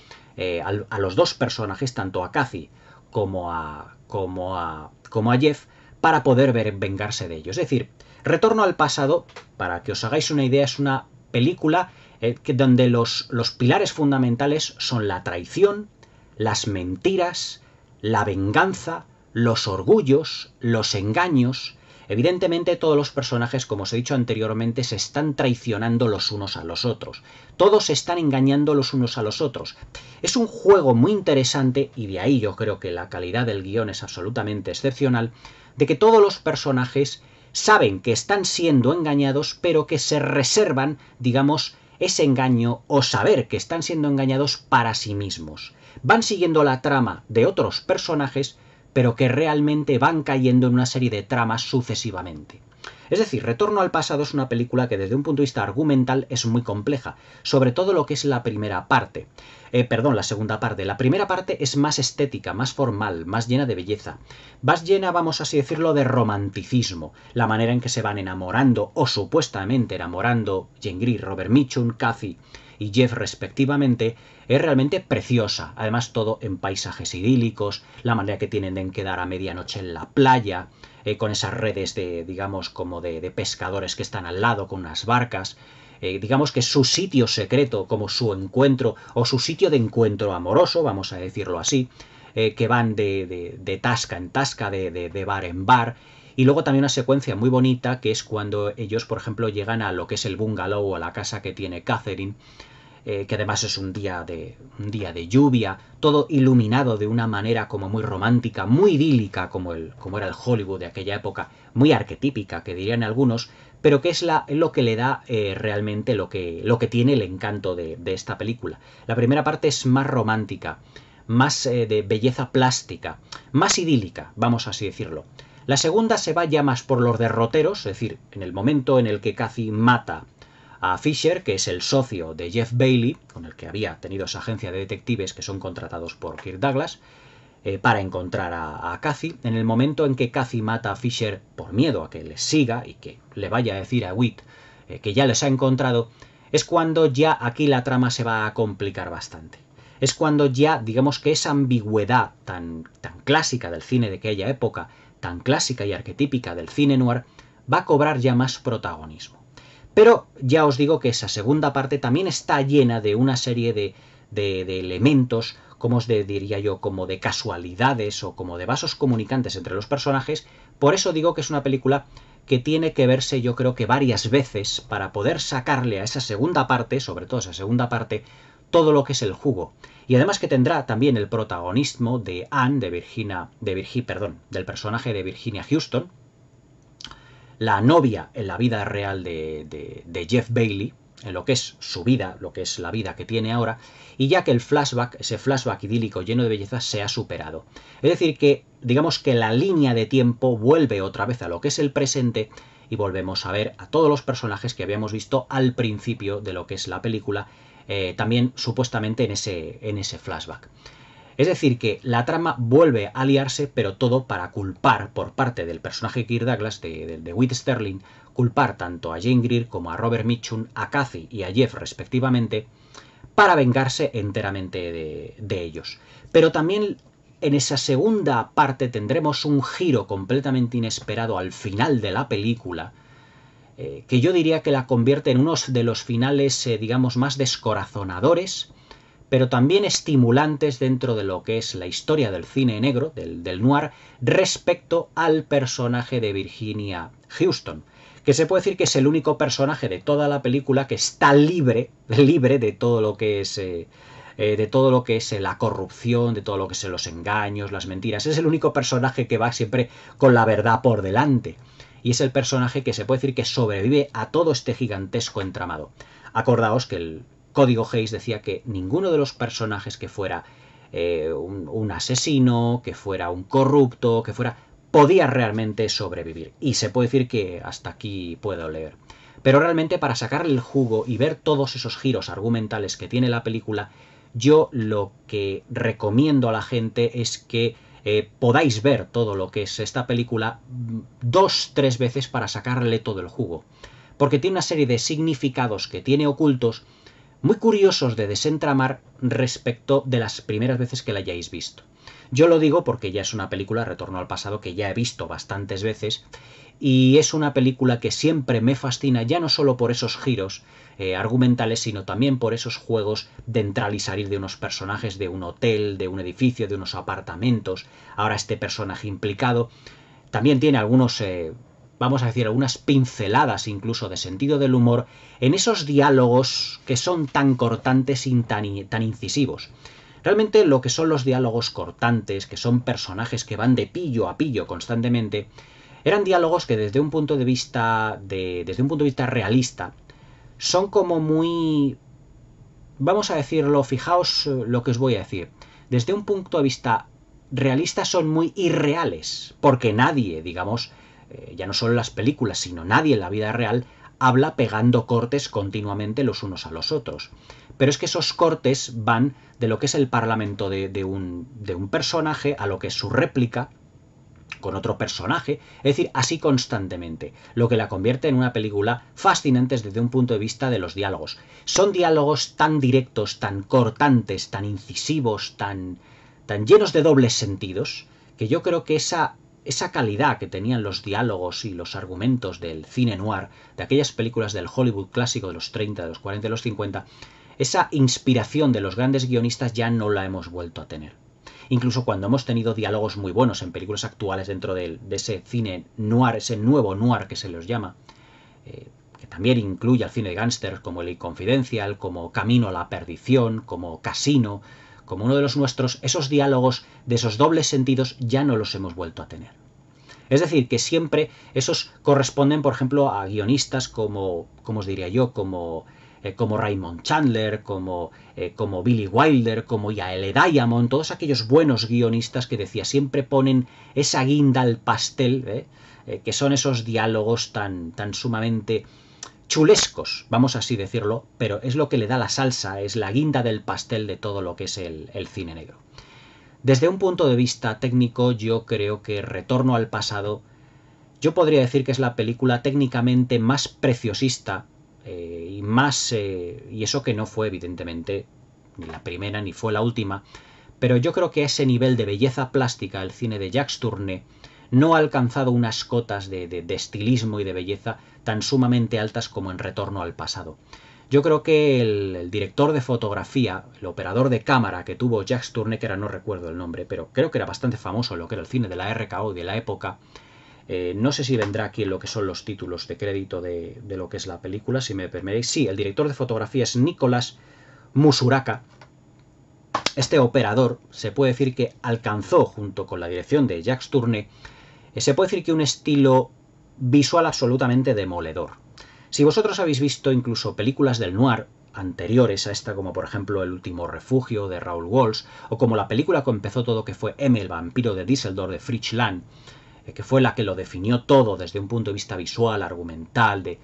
a, los dos personajes, tanto a Cathy como a, como a, como a Jeff, para poder ver, vengarse de ellos. Es decir, Retorno al pasado, para que os hagáis una idea, es una película eh, donde los, los pilares fundamentales son la traición, las mentiras, la venganza, los orgullos, los engaños. Evidentemente todos los personajes, como os he dicho anteriormente, se están traicionando los unos a los otros. Todos se están engañando los unos a los otros. Es un juego muy interesante, y de ahí yo creo que la calidad del guión es absolutamente excepcional, de que todos los personajes saben que están siendo engañados, pero que se reservan, digamos, ese engaño o saber que están siendo engañados para sí mismos. Van siguiendo la trama de otros personajes, pero que realmente van cayendo en una serie de tramas sucesivamente. Es decir, Retorno al pasado es una película que desde un punto de vista argumental es muy compleja, sobre todo lo que es la primera parte. Eh, perdón, la segunda parte. La primera parte es más estética, más formal, más llena de belleza. Más llena, vamos así decirlo, de romanticismo. La manera en que se van enamorando, o supuestamente enamorando, Jean Robert Mitchum, Cathy y Jeff respectivamente, es realmente preciosa. Además, todo en paisajes idílicos, la manera que tienen de quedar a medianoche en la playa, eh, con esas redes de, digamos, como de, pescadores que están al lado, con unas barcas. Eh, digamos que su sitio secreto, como su encuentro, o su sitio de encuentro amoroso, vamos a decirlo así, eh, que van de, de, de, tasca en tasca, de bar en bar, y luego también una secuencia muy bonita que es cuando ellos, por ejemplo, llegan a lo que es el bungalow o a la casa que tiene Catherine, eh, que además es un día, de, un día de lluvia, todo iluminado de una manera como muy romántica, muy idílica, como, el, como era el Hollywood de aquella época, muy arquetípica, que dirían algunos, pero que es lo que le da eh, realmente lo que, lo que tiene el encanto de, esta película. La primera parte es más romántica, más eh, de belleza plástica, más idílica, vamos así decirlo. La segunda se va ya más por los derroteros, es decir, en el momento en el que Cathy mata a Fisher, que es el socio de Jeff Bailey, con el que había tenido esa agencia de detectives que son contratados por Kirk Douglas, eh, para encontrar a, a, Cathy. En el momento en que Cathy mata a Fisher por miedo a que les siga y que le vaya a decir a Witt eh, que ya les ha encontrado, es cuando ya aquí la trama se va a complicar bastante. Es cuando ya, digamos que esa ambigüedad tan, tan clásica del cine de aquella época, tan clásica y arquetípica del cine noir, va a cobrar ya más protagonismo. Pero ya os digo que esa segunda parte también está llena de una serie de, elementos, como os diría yo, como de casualidades o como de vasos comunicantes entre los personajes. Por eso digo que es una película que tiene que verse yo creo que varias veces para poder sacarle a esa segunda parte, sobre todo esa segunda parte, todo lo que es el jugo. Y además que tendrá también el protagonismo de Anne, de Virginia, de Virgi, perdón, del personaje de Virginia Houston, la novia en la vida real de, Jeff Bailey, en lo que es su vida, lo que es la vida que tiene ahora, y ya que el flashback, ese flashback idílico lleno de belleza, se ha superado. Es decir, que digamos que la línea de tiempo vuelve otra vez a lo que es el presente y volvemos a ver a todos los personajes que habíamos visto al principio de lo que es la película, eh, también supuestamente en ese, en ese flashback. Es decir, que la trama vuelve a liarse, pero todo para culpar por parte del personaje Kirk Douglas de, de, Sterling, culpar tanto a Jane Greer como a Robert Mitchum, a Cathy y a Jeff respectivamente, para vengarse enteramente de, ellos. Pero también en esa segunda parte tendremos un giro completamente inesperado al final de la película, eh, que yo diría que la convierte en uno de los finales, eh, digamos, más descorazonadores pero también estimulantes dentro de lo que es la historia del cine negro, del, noir, respecto al personaje de Virginia Houston, que se puede decir que es el único personaje de toda la película que está libre, [LAUGHS] libre de todo lo que es... Eh, eh, de todo lo que es eh, la corrupción, de todo lo que son los engaños, las mentiras. Es el único personaje que va siempre con la verdad por delante. Y es el personaje que se puede decir que sobrevive a todo este gigantesco entramado. Acordaos que el, código Hayes decía que ninguno de los personajes que fuera eh, un, asesino, que fuera un corrupto, que fuera, podía realmente sobrevivir. Y se puede decir que hasta aquí puedo leer. Pero realmente para sacarle el jugo y ver todos esos giros argumentales que tiene la película, yo lo que recomiendo a la gente es que eh, podáis ver todo lo que es esta película mm, dos, tres veces para sacarle todo el jugo. Porque tiene una serie de significados que tiene ocultos muy curiosos de desentramar respecto de las primeras veces que la hayáis visto. Yo lo digo porque ya es una película, Retorno al pasado, que ya he visto bastantes veces y es una película que siempre me fascina, ya no solo por esos giros eh, argumentales, sino también por esos juegos de entrar y salir de unos personajes, de un hotel, de un edificio, de unos apartamentos, ahora este personaje implicado. También tiene algunos eh, vamos a decir, algunas pinceladas incluso de sentido del humor en esos diálogos que son tan cortantes y tan, tan incisivos. Realmente lo que son los diálogos cortantes, que son personajes que van de pillo a pillo constantemente, eran diálogos que desde un punto de vista de, desde un punto de vista realista son como muy vamos a decirlo, fijaos eh, lo que os voy a decir. Desde un punto de vista realista son muy irreales, porque nadie, digamos, eh, ya no solo las películas, sino nadie en la vida real, habla pegando cortes continuamente los unos a los otros. Pero es que esos cortes van de lo que es el parlamento de, de, un, de un personaje a lo que es su réplica, con otro personaje, es decir, así constantemente, lo que la convierte en una película fascinante desde un punto de vista de los diálogos. Son diálogos tan directos, tan cortantes, tan incisivos, tan, tan llenos de dobles sentidos, que yo creo que esa esa calidad que tenían los diálogos y los argumentos del cine noir, de aquellas películas del Hollywood clásico de los 30, de los 40 de los 50, esa inspiración de los grandes guionistas ya no la hemos vuelto a tener. Incluso cuando hemos tenido diálogos muy buenos en películas actuales dentro de, ese cine noir, ese nuevo noir que se los llama, eh, que también incluye al cine de gángsters como El Confidencial, como Camino a la Perdición, como Casino, como uno de los nuestros, esos diálogos de esos dobles sentidos ya no los hemos vuelto a tener. Es decir, que siempre esos corresponden, por ejemplo, a guionistas como, como os diría yo, como, eh, como Raymond Chandler, como, eh, como Billy Wilder, como Yael Diamond, todos aquellos buenos guionistas que decía, siempre ponen esa guinda al pastel, ¿eh? que son esos diálogos tan, tan sumamente chulescos, vamos así decirlo, pero es lo que le da la salsa, es la guinda del pastel de todo lo que es el, cine negro. Desde un punto de vista técnico, yo creo que Retorno al pasado, yo podría decir que es la película técnicamente más preciosista eh, y más, eh, y eso que no fue evidentemente ni la primera ni fue la última, pero yo creo que ese nivel de belleza plástica el cine de Jacques Tournay no ha alcanzado unas cotas de, estilismo y de belleza tan sumamente altas como en retorno al pasado. Yo creo que el, director de fotografía, el operador de cámara que tuvo Jacques era, no recuerdo el nombre, pero creo que era bastante famoso lo que era el cine de la RKO de la época. Eh, no sé si vendrá aquí en lo que son los títulos de crédito de, lo que es la película, si me permitéis. Sí, el director de fotografía es Nicolás Musuraka. Este operador se puede decir que alcanzó, junto con la dirección de Jacques Turner eh, se puede decir que un estilo visual absolutamente demoledor. Si vosotros habéis visto incluso películas del noir anteriores a esta, como por ejemplo El último refugio de Raúl Walsh, o como la película que empezó todo que fue M, el vampiro de Düsseldorf de Fritz Lang, eh, que fue la que lo definió todo desde un punto de vista visual, argumental, de,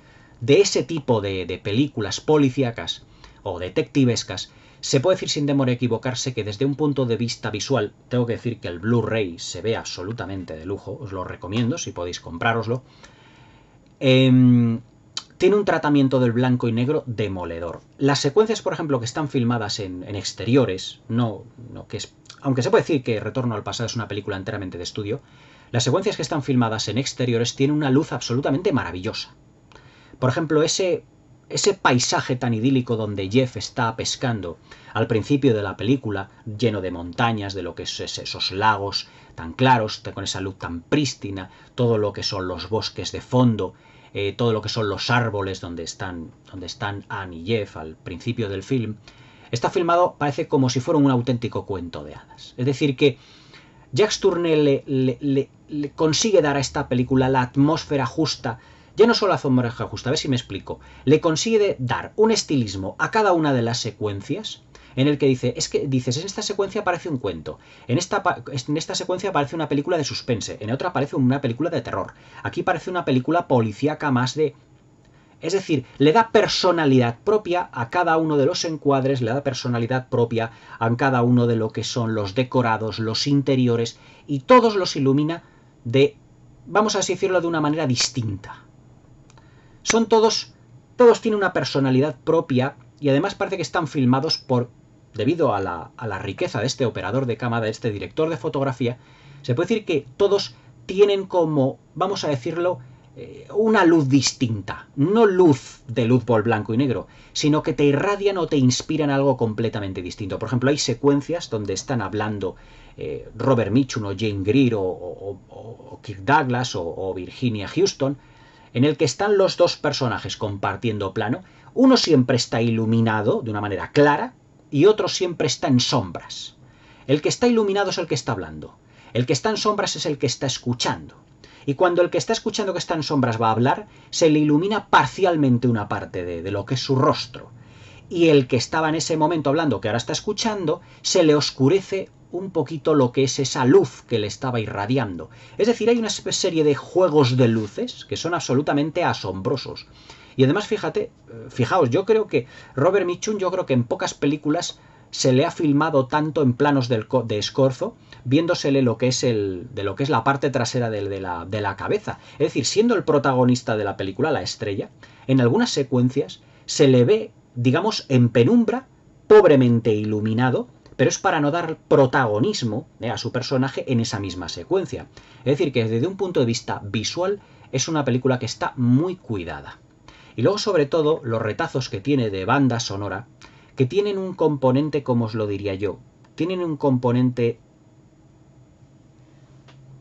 ese tipo de, de películas policíacas o detectivescas, se puede decir sin demora equivocarse que desde un punto de vista visual, tengo que decir que el Blu-ray se ve absolutamente de lujo, os lo recomiendo si podéis comprároslo. Em, tiene un tratamiento del blanco y negro demoledor. Las secuencias, por ejemplo, que están filmadas en, exteriores, no, aunque se puede decir que Retorno al pasado es una película enteramente de estudio, las secuencias que están filmadas en exteriores tienen una luz absolutamente maravillosa. Por ejemplo, ese ese paisaje tan idílico donde Jeff está pescando al principio de la película, lleno de montañas, de lo que es esos lagos tan claros, con esa luz tan prístina, todo lo que son los bosques de fondo, eh, todo lo que son los árboles donde están, donde están Anne y Jeff al principio del film, está filmado, parece como si fuera un auténtico cuento de hadas. Es decir, que Jacques Tourneur le, consigue dar a esta película la atmósfera justa ya no solo a Zomoreja Justa, a ver si me explico. Le consigue dar un estilismo a cada una de las secuencias en el que dice, es que dices, en esta secuencia aparece un cuento, en esta, en esta secuencia aparece una película de suspense, en otra aparece una película de terror, aquí parece una película policíaca más de... Es decir, le da personalidad propia a cada uno de los encuadres, le da personalidad propia a cada uno de lo que son los decorados, los interiores, y todos los ilumina de, vamos a decirlo, de una manera distinta son todos, todos tienen una personalidad propia y además parece que están filmados por, debido a la, a la riqueza de este operador de cámara, de este director de fotografía, se puede decir que todos tienen como, vamos a decirlo, eh, una luz distinta, no luz de luz por blanco y negro, sino que te irradian o te inspiran algo completamente distinto. Por ejemplo, hay secuencias donde están hablando eh, Robert Mitchum o Jane Greer o, o, Kirk Douglas o Virginia Houston, en el que están los dos personajes compartiendo plano, uno siempre está iluminado de una manera clara y otro siempre está en sombras. El que está iluminado es el que está hablando, el que está en sombras es el que está escuchando. Y cuando el que está escuchando que está en sombras va a hablar, se le ilumina parcialmente una parte de, lo que es su rostro. Y el que estaba en ese momento hablando, que ahora está escuchando, se le oscurece un poquito lo que es esa luz que le estaba irradiando. Es decir, hay una serie de juegos de luces que son absolutamente asombrosos. Y además, fíjate, eh, fijaos, yo creo que Robert Mitchum, yo creo que en pocas películas se le ha filmado tanto en planos de escorzo, viéndosele lo que es el, de lo que es la parte trasera la, de la cabeza. Es decir, siendo el protagonista de la película, la estrella, en algunas secuencias se le ve, digamos, en penumbra, pobremente iluminado, pero es para no dar protagonismo eh, a su personaje en esa misma secuencia. Es decir, que desde un punto de vista visual es una película que está muy cuidada. Y luego sobre todo los retazos que tiene de banda sonora, que tienen un componente, como os lo diría yo, tienen un componente,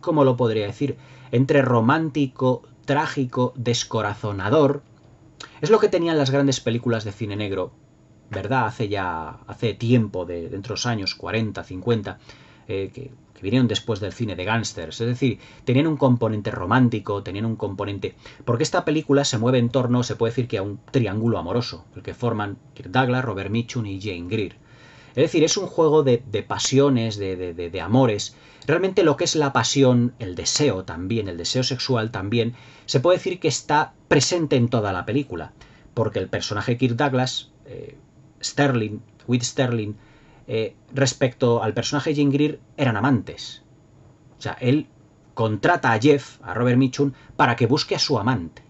¿cómo lo podría decir? Entre romántico, trágico, descorazonador. Es lo que tenían las grandes películas de cine negro, ¿verdad? Hace ya, hace tiempo, de, dentro de los años 40, 50, eh, que, vinieron después del cine de gangsters. Es decir, tenían un componente romántico, tenían un componente... Porque esta película se mueve en torno, se puede decir que a un triángulo amoroso, el que forman Kirk Douglas, Robert Mitchum y Jane Greer. Es decir, es un juego de, pasiones, de, de, amores. Realmente lo que es la pasión, el deseo también, el deseo sexual también, se puede decir que está presente en toda la película. Porque el personaje Kirk Douglas, eh, Sterling, With Sterling, eh, respecto al personaje de Greer, eran amantes. O sea, él contrata a Jeff, a Robert Mitchum, para que busque a su amante.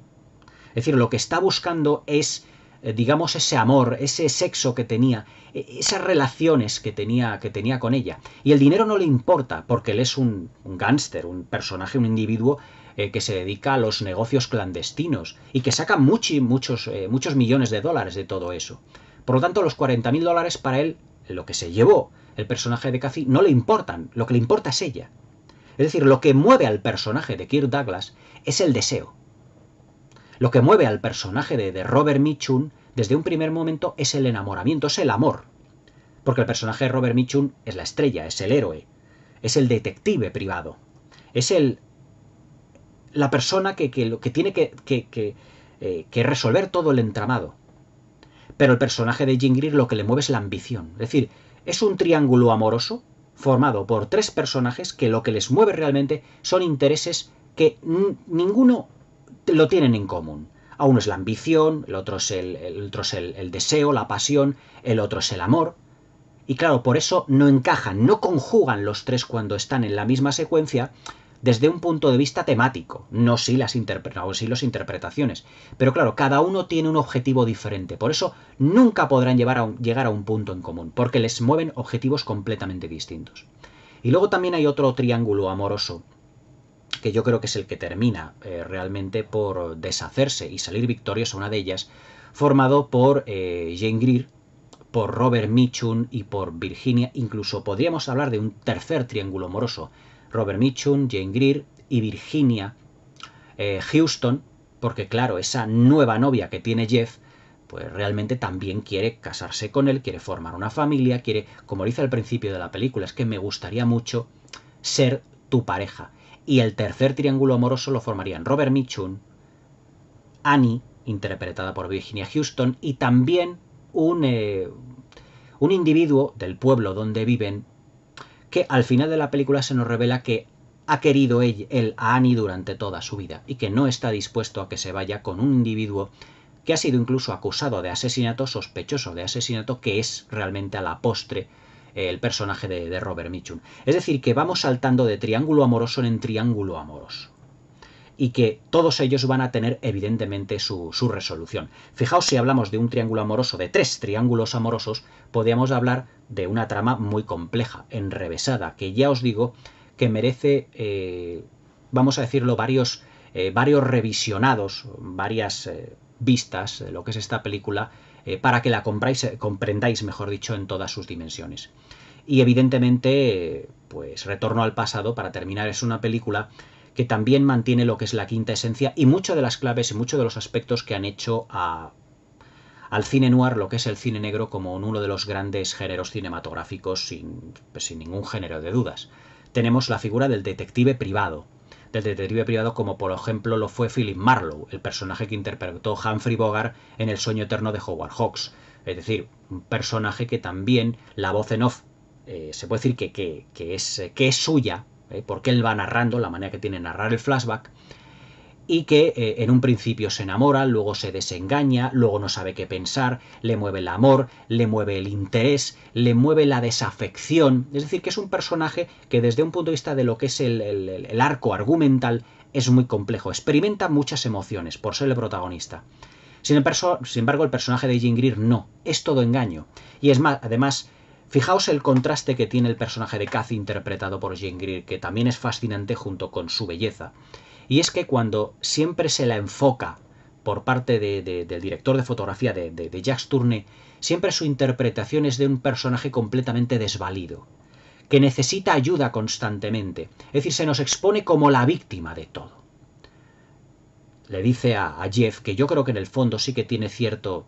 Es decir, lo que está buscando es, eh, digamos, ese amor, ese sexo que tenía, e, esas relaciones que tenía, que tenía con ella. Y el dinero no le importa, porque él es un, un gángster, un personaje, un individuo eh, que se dedica a los negocios clandestinos y que saca muchos, muchos millones de dólares de todo eso. Por lo tanto, los 40.000 dólares para él, lo que se llevó el personaje de Cathy, no le importan, lo que le importa es ella. Es decir, lo que mueve al personaje de Kirk Douglas es el deseo. Lo que mueve al personaje de, Robert Mitchum desde un primer momento es el enamoramiento, es el amor. Porque el personaje de Robert Mitchum es la estrella, es el héroe, es el detective privado, es el la persona que, que tiene eh, que, resolver todo el entramado. Pero el personaje de Jean Greer lo que le mueve es la ambición. Es decir, es un triángulo amoroso formado por tres personajes que lo que les mueve realmente son intereses que ninguno lo tienen en común. A uno es la ambición, el otro es el, otro el deseo, la pasión, el otro es el amor. Y claro, por eso no encajan, no conjugan los tres cuando están en la misma secuencia, desde un punto de vista temático, no si las interpretaciones. Pero claro, cada uno tiene un objetivo diferente, por eso nunca podrán llegar a un punto en común, porque les mueven objetivos completamente distintos. Y luego también hay otro triángulo amoroso, que yo creo que es el que termina eh, realmente por deshacerse y salir victorioso una de ellas, formado por eh, Jane Greer, por Robert Mitchum y por Virginia, incluso podríamos hablar de un tercer triángulo amoroso, Robert Mitchum, Jane Greer y Virginia eh, Houston, porque claro, esa nueva novia que tiene Jeff, pues realmente también quiere casarse con él, quiere formar una familia, quiere, como dice al principio de la película, es que me gustaría mucho ser tu pareja. Y el tercer triángulo amoroso lo formarían Robert Mitchum, Annie, interpretada por Virginia Houston, y también un, eh, un individuo del pueblo donde viven que al final de la película se nos revela que ha querido él, a Annie durante toda su vida y que no está dispuesto a que se vaya con un individuo que ha sido incluso acusado de asesinato, sospechoso de asesinato, que es realmente a la postre eh, el personaje de, de Robert Mitchum. Es decir, que vamos saltando de triángulo amoroso en triángulo amoroso y que todos ellos van a tener evidentemente su, su resolución. Fijaos, si hablamos de un triángulo amoroso, de tres triángulos amorosos, podríamos hablar de una trama muy compleja, enrevesada, que ya os digo que merece, eh, vamos a decirlo, varios, eh, varios revisionados, varias eh, vistas de lo que es esta película, para que la compráis, comprendáis, mejor dicho, en todas sus dimensiones. Y evidentemente, pues Retorno al pasado, para terminar, es una película que también mantiene lo que es la quinta esencia y muchas de las claves y muchos de los aspectos que han hecho a, al cine noir, lo que es el cine negro, como uno de los grandes géneros cinematográficos pues, sin, ningún género de dudas. Tenemos la figura del detective privado, del detective privado como por ejemplo lo fue Philip Marlowe, el personaje que interpretó Humphrey Bogart en El sueño eterno de Howard Hawks. Es decir, un personaje que también la voz en off eh, se puede decir es, que es suya, eh, porque él va narrando, la manera que tiene de narrar el flashback, y que eh, en un principio se enamora, luego se desengaña, luego no sabe qué pensar, le mueve el amor, le mueve el interés, le mueve la desafección, es decir, que es un personaje que desde un punto de vista de lo que es el, arco argumental es muy complejo, experimenta muchas emociones por ser el protagonista. Sin, embargo, el personaje de Jean Greer no, es todo engaño. Y es más, además, Fijaos el contraste que tiene el personaje de Kathy interpretado por Jane Greer, que también es fascinante junto con su belleza. Y es que cuando siempre se la enfoca por parte del director de fotografía de, de Jacques siempre su interpretación es de un personaje completamente desvalido, que necesita ayuda constantemente. Es decir, se nos expone como la víctima de todo. Le dice a Jeff que yo creo que en el fondo sí que tiene cierto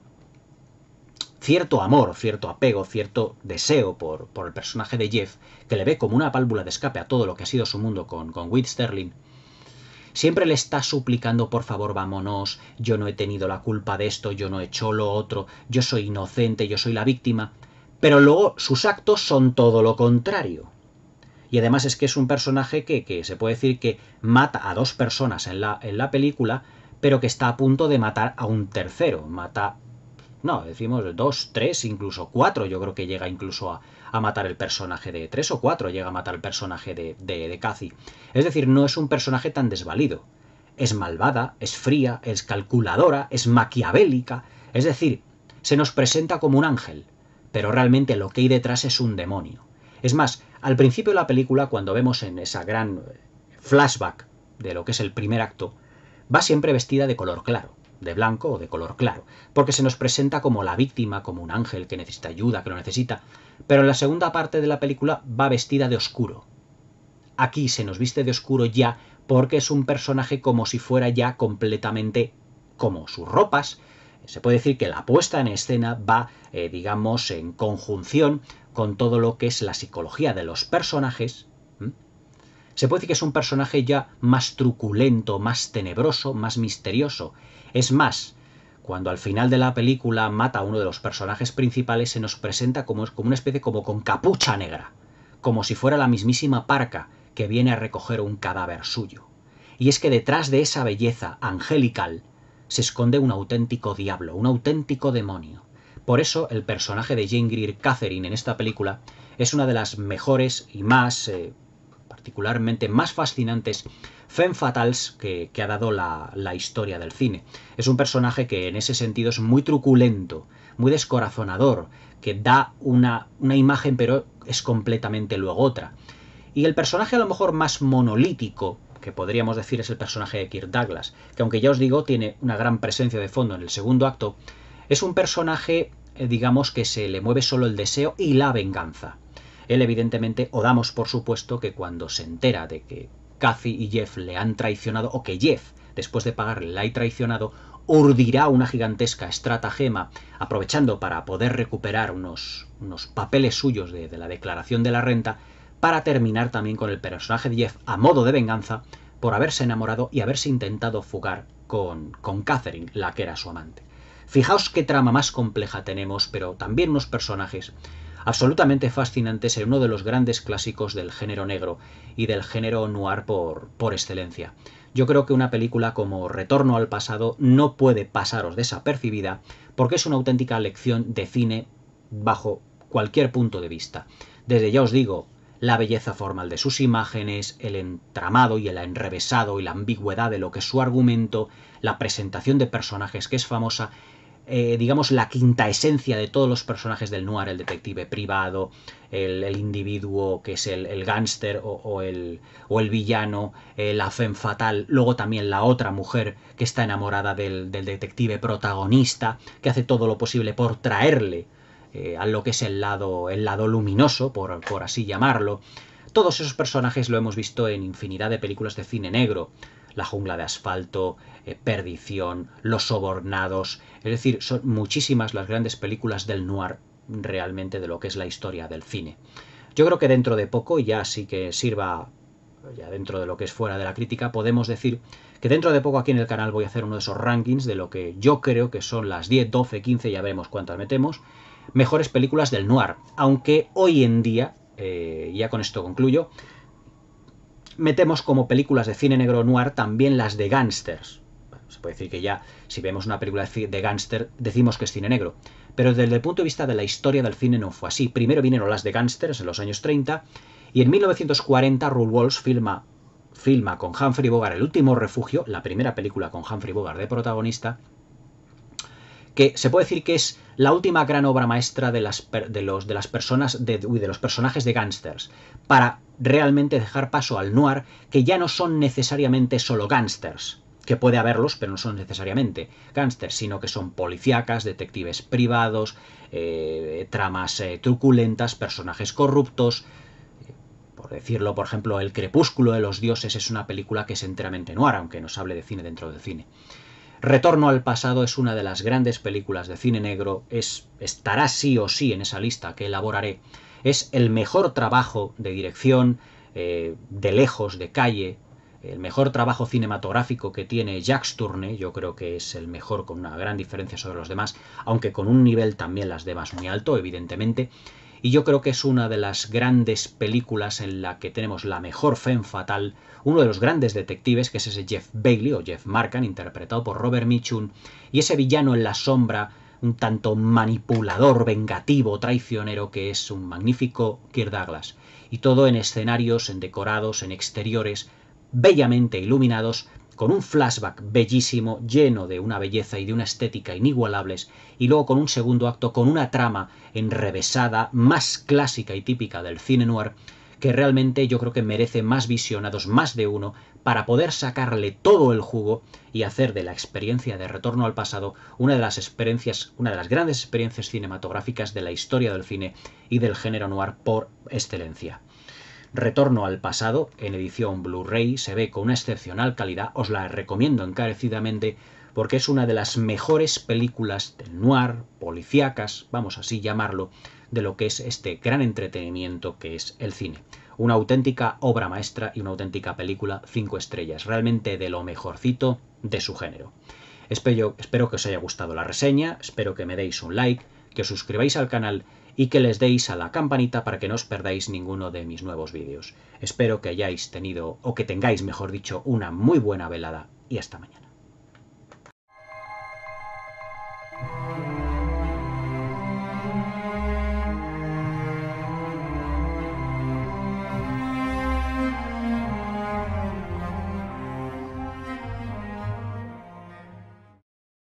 cierto amor, cierto apego, cierto deseo por, por, el personaje de Jeff, que le ve como una válvula de escape a todo lo que ha sido su mundo con, con Whit Sterling, siempre le está suplicando, por favor, vámonos, yo no he tenido la culpa de esto, yo no he hecho lo otro, yo soy inocente, yo soy la víctima. Pero luego sus actos son todo lo contrario. Y además es que es un personaje que, que se puede decir que mata a dos personas en la, en la película, pero que está a punto de matar a un tercero. Mata no, decimos dos, tres, incluso cuatro. Yo creo que llega incluso a, matar el personaje de tres o cuatro. Llega a matar el personaje de, de, de Cathy. Es decir, no es un personaje tan desvalido. Es malvada, es fría, es calculadora, es maquiavélica. Es decir, se nos presenta como un ángel, pero realmente lo que hay detrás es un demonio. Es más, al principio de la película, cuando vemos en esa gran eh, flashback de lo que es el primer acto, va siempre vestida de color claro de blanco o de color claro, porque se nos presenta como la víctima, como un ángel que necesita ayuda, que lo necesita, pero en la segunda parte de la película va vestida de oscuro. Aquí se nos viste de oscuro ya porque es un personaje como si fuera ya completamente como sus ropas. Se puede decir que la puesta en escena va, eh, digamos, en conjunción con todo lo que es la psicología de los personajes. Se puede decir que es un personaje ya más truculento, más tenebroso, más misterioso, es más, cuando al final de la película mata a uno de los personajes principales, se nos presenta como, como una especie como con capucha negra, como si fuera la mismísima parca que viene a recoger un cadáver suyo. Y es que detrás de esa belleza angelical se esconde un auténtico diablo, un auténtico demonio. Por eso el personaje de Jane Greer Catherine en esta película es una de las mejores y más, eh, particularmente más fascinantes Femme Fatals que, ha dado la, historia del cine. Es un personaje que en ese sentido es muy truculento, muy descorazonador, que da una, una imagen pero es completamente luego otra. Y el personaje a lo mejor más monolítico, que podríamos decir es el personaje de Kirk Douglas, que aunque ya os digo tiene una gran presencia de fondo en el segundo acto, es un personaje, eh, digamos, que se le mueve solo el deseo y la venganza. Él evidentemente, o damos por supuesto que cuando se entera de que Kathy y Jeff le han traicionado, o que Jeff, después de pagarle, la ha traicionado, urdirá una gigantesca estratagema, aprovechando para poder recuperar unos, unos papeles suyos de, la declaración de la renta, para terminar también con el personaje de Jeff a modo de venganza por haberse enamorado y haberse intentado fugar con, con Catherine, la que era su amante. Fijaos qué trama más compleja tenemos, pero también unos personajes absolutamente fascinante ser uno de los grandes clásicos del género negro y del género noir por, por excelencia. Yo creo que una película como Retorno al pasado no puede pasaros desapercibida porque es una auténtica lección de cine bajo cualquier punto de vista. Desde ya os digo, la belleza formal de sus imágenes, el entramado y el enrevesado y la ambigüedad de lo que es su argumento, la presentación de personajes que es famosa eh, digamos, la quinta esencia de todos los personajes del noir, el detective privado, el, individuo que es el, el gángster o, el, o, el, villano, eh, la femme fatal, luego también la otra mujer que está enamorada del, del detective protagonista, que hace todo lo posible por traerle eh, a lo que es el lado, el lado luminoso, por, por así llamarlo, todos esos personajes lo hemos visto en infinidad de películas de cine negro. La jungla de asfalto, eh, Perdición, Los sobornados. Es decir, son muchísimas las grandes películas del noir realmente de lo que es la historia del cine. Yo creo que dentro de poco, ya sí que sirva, ya dentro de lo que es fuera de la crítica, podemos decir que dentro de poco aquí en el canal voy a hacer uno de esos rankings de lo que yo creo que son las 10, 12, 15, ya veremos cuántas metemos, mejores películas del noir. Aunque hoy en día eh, ya con esto concluyo, metemos como películas de cine negro noir también las de gángsters. se puede decir que ya si vemos una película de gángster decimos que es cine negro. Pero desde el punto de vista de la historia del cine no fue así. Primero vinieron las de gángsters en los años 30 y en 1940 Rule Walls filma, filma con Humphrey Bogart El último refugio, la primera película con Humphrey Bogart de protagonista, que se puede decir que es la última gran obra maestra de las, de los, las personas, de, de los personajes de gánsters para realmente dejar paso al noir, que ya no son necesariamente solo gánsters que puede haberlos, pero no son necesariamente gángsters, sino que son policíacas, detectives privados, eh, tramas eh, truculentas, personajes corruptos. Eh, por decirlo, por ejemplo, El Crepúsculo de los Dioses es una película que es enteramente noir, aunque nos hable de cine dentro del cine. Retorno al pasado es una de las grandes películas de cine negro, es, estará sí o sí en esa lista que elaboraré. Es el mejor trabajo de dirección, eh, de lejos, de calle, el mejor trabajo cinematográfico que tiene Jacques turner yo creo que es el mejor con una gran diferencia sobre los demás, aunque con un nivel también las demás muy alto, evidentemente. Y yo creo que es una de las grandes películas en la que tenemos la mejor fe en fatal, uno de los grandes detectives, que es ese Jeff Bailey o Jeff Markham interpretado por Robert Mitchum, y ese villano en la sombra, un tanto manipulador, vengativo, traicionero, que es un magnífico Kirk Douglas. Y todo en escenarios, en decorados, en exteriores, bellamente iluminados, con un flashback bellísimo, lleno de una belleza y de una estética inigualables, y luego con un segundo acto con una trama enrevesada, más clásica y típica del cine noir, que realmente yo creo que merece más visionados, más de uno, para poder sacarle todo el jugo y hacer de la experiencia de retorno al pasado una de las experiencias, una de las grandes experiencias cinematográficas de la historia del cine y del género noir por excelencia. Retorno al pasado, en edición Blu-ray, se ve con una excepcional calidad, os la recomiendo encarecidamente porque es una de las mejores películas del noir, policíacas, vamos así llamarlo, de lo que es este gran entretenimiento que es el cine. Una auténtica obra maestra y una auténtica película cinco estrellas, realmente de lo mejorcito de su género. Espero, espero que os haya gustado la reseña, espero que me deis un like, que os suscribáis al canal y que les deis a la campanita para que no os perdáis ninguno de mis nuevos vídeos. Espero que hayáis tenido, o que tengáis, mejor dicho, una muy buena velada y hasta mañana.